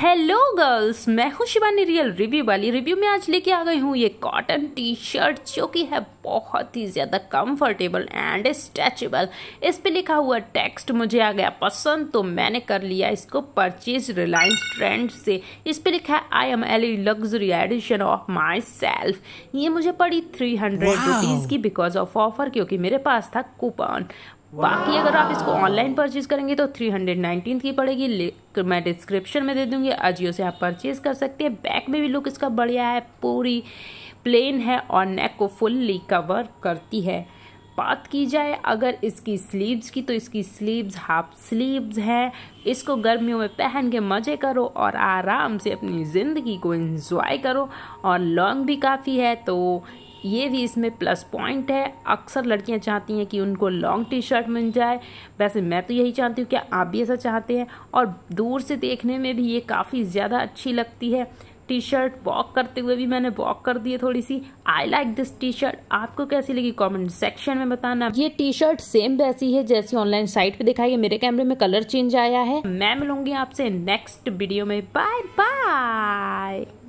hello girls मैं हूँ Shivani real review वाली रिव्यू में आज लेके आ गई हूँ ये कॉटन टी शर्ट जो कि है बहुत ही ज़्यादा कंफर्टेबल एंड स्ट्रेचेबल इस पे लिखा हुआ टेक्स्ट मुझे आ गया पसंद तो मैंने कर लिया इसको परचेज रिलायंस ट्रेंड से इस पे लिखा है I am L luxury edition of myself ये मुझे पड़ी थ्री हंड्रेड रुपीज़ की बिकॉज ऑफ ऑफर क्योंकि मेरे पास था कूपन बाकी अगर आप इसको ऑनलाइन परचेज करेंगे तो थ्री हंड्रेड नाइनटीन की पड़ेगी लिंक मैं डिस्क्रिप्शन में दे दूंगी अजियो से आप परचेज कर सकते हैं बैक में भी लुक इसका बढ़िया है पूरी प्लेन है और नेक को फुल्ली कवर करती है बात की जाए अगर इसकी स्लीव्स की तो इसकी स्लीव्स हाफ स्लीव्स हैं इसको गर्मियों में पहन के मज़े करो और आराम से अपनी ज़िंदगी को इन्जॉय करो और लॉन्ग भी काफ़ी है तो ये भी इसमें प्लस पॉइंट है अक्सर लड़कियां चाहती हैं कि उनको लॉन्ग टी शर्ट मिल जाए वैसे मैं तो यही चाहती हूँ कि आप भी ऐसा चाहते हैं और दूर से देखने में भी ये काफ़ी ज़्यादा अच्छी लगती है टी शर्ट वॉक करते हुए भी मैंने वॉक कर दी है थोड़ी सी I like this T shirt आपको कैसी लगी कमेंट सेक्शन में बताना ये टी शर्ट सेम वैसी है जैसी ऑनलाइन साइट पे दिखाई है मेरे कैमरे में कलर चेंज आया है मैं मिलूंगी आपसे नेक्स्ट वीडियो में बाय बाय